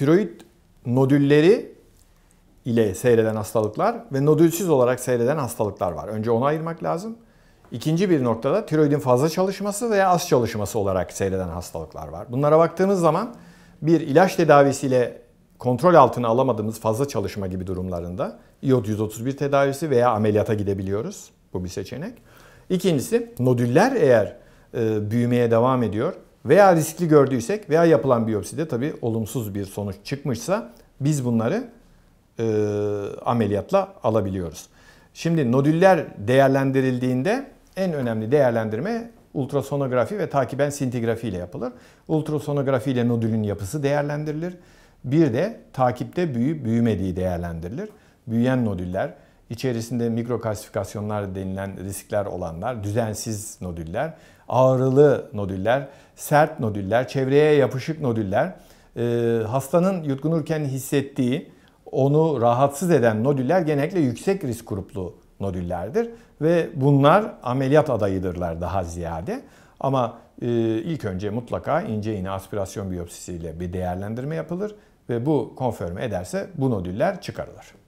Tiroid nodülleri ile seyreden hastalıklar ve nodülsüz olarak seyreden hastalıklar var. Önce onu ayırmak lazım. İkinci bir noktada tiroidin fazla çalışması veya az çalışması olarak seyreden hastalıklar var. Bunlara baktığımız zaman bir ilaç tedavisiyle kontrol altına alamadığımız fazla çalışma gibi durumlarında iod 131 tedavisi veya ameliyata gidebiliyoruz. Bu bir seçenek. İkincisi nodüller eğer e, büyümeye devam ediyor veya riskli gördüysek veya yapılan biyopside tabi olumsuz bir sonuç çıkmışsa biz bunları e, ameliyatla alabiliyoruz. Şimdi nodüller değerlendirildiğinde en önemli değerlendirme ultrasonografi ve takiben sintigrafi ile yapılır. Ultrasonografi ile nodülün yapısı değerlendirilir. Bir de takipte büyüyüp büyümediği değerlendirilir. Büyüyen nodüller, içerisinde mikrokalsifikasyonlar denilen riskler olanlar, düzensiz nodüller, ağrılı nodüller, sert nodüller, çevreye yapışık nodüller, e, hastanın yutkunurken hissettiği, onu rahatsız eden nodüller genellikle yüksek risk gruplu nodüllerdir ve bunlar ameliyat adayıdırlar daha ziyade. Ama e, ilk önce mutlaka ince iğne aspirasyon biyopsisiyle bir değerlendirme yapılır ve bu konfirme ederse bu nodüller çıkarılır.